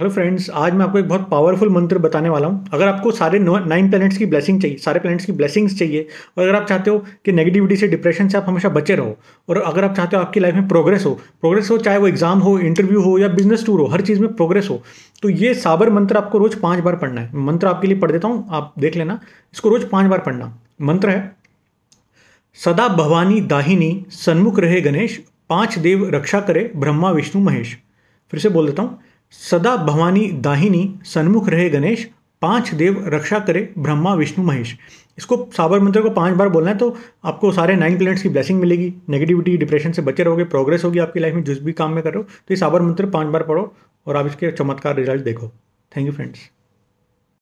hello friends आज मैं आपको एक बहुत पावरफुल मंत्र बताने वाला हूँ अगर आपको सारे नाइन प्लैनेट्स की ब्लेसिंग चाहिए सारे प्लैनेट्स की ब्लेसिंग्स चाहिए और अगर आप चाहते हो कि नेगेटिविटी से डिप्रेशन से आप हमेशा बचे रहो और अगर आप चाहते हो आपकी लाइफ में प्रोग्रेस हो प्रोग्रेस हो चाहे वो एग्जाम हो इंटरव्यू हो या बिजनेस टूर हो हर चीज़ में प्रोग्रेस हो तो ये साबर मंत्र आपको रोज़ पाँच बार पढ़ना है मंत्र आपके लिए पढ़ देता हूँ आप देख लेना इसको रोज़ पाँच बार पढ़ना मंत्र है सदा भवानी दाहिनी सन्मुख रहे गणेश पाँच देव रक्षा करे ब्रह्मा विष्णु महेश फिर से बोल देता हूँ सदा भवानी दाहिनी सन्मुख रहे गणेश पांच देव रक्षा करे ब्रह्मा विष्णु महेश इसको साबर मंत्र को पांच बार बोलना है तो आपको सारे नाइन प्लेनेट्स की ब्लेसिंग मिलेगी नेगेटिविटी डिप्रेशन से बचे रहोगे प्रोग्रेस होगी आपकी लाइफ में जिस भी काम में करो तो ये साबर मंत्र पांच बार पढ़ो और आप इसके चमत्कार रिजल्ट देखो थैंक यू फ्रेंड्स